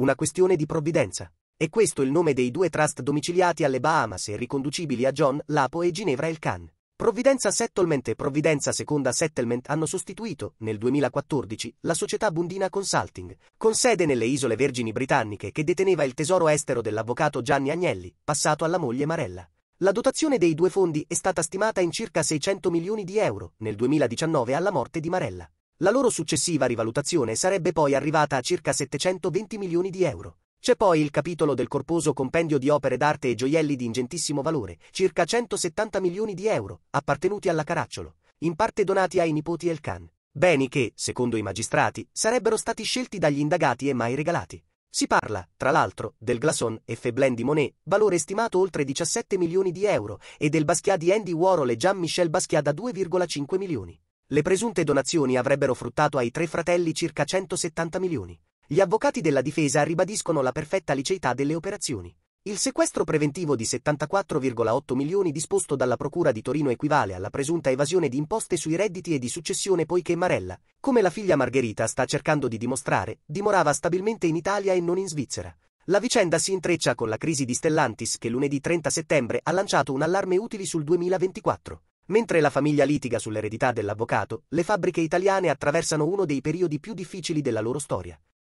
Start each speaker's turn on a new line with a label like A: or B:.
A: una questione di provvidenza. E questo il nome dei due trust domiciliati alle Bahamas e riconducibili a John Lapo e Ginevra El Khan. Provvidenza Settlement e Provvidenza Seconda Settlement hanno sostituito, nel 2014, la società Bundina Consulting, con sede nelle Isole Vergini Britanniche che deteneva il tesoro estero dell'avvocato Gianni Agnelli, passato alla moglie Marella. La dotazione dei due fondi è stata stimata in circa 600 milioni di euro nel 2019 alla morte di Marella. La loro successiva rivalutazione sarebbe poi arrivata a circa 720 milioni di euro. C'è poi il capitolo del corposo compendio di opere d'arte e gioielli di ingentissimo valore, circa 170 milioni di euro, appartenuti alla Caracciolo, in parte donati ai nipoti El Khan. Beni che, secondo i magistrati, sarebbero stati scelti dagli indagati e mai regalati. Si parla, tra l'altro, del Glason F. di Monet, valore stimato oltre 17 milioni di euro, e del Basquiat di Andy Warhol e Jean-Michel Basquiat da 2,5 milioni. Le presunte donazioni avrebbero fruttato ai tre fratelli circa 170 milioni. Gli avvocati della difesa ribadiscono la perfetta liceità delle operazioni. Il sequestro preventivo di 74,8 milioni disposto dalla Procura di Torino equivale alla presunta evasione di imposte sui redditi e di successione poiché Marella, come la figlia Margherita sta cercando di dimostrare, dimorava stabilmente in Italia e non in Svizzera. La vicenda si intreccia con la crisi di Stellantis che lunedì 30 settembre ha lanciato un allarme utili sul 2024. Mentre la famiglia litiga sull'eredità dell'avvocato, le fabbriche italiane attraversano uno dei periodi più difficili della loro storia.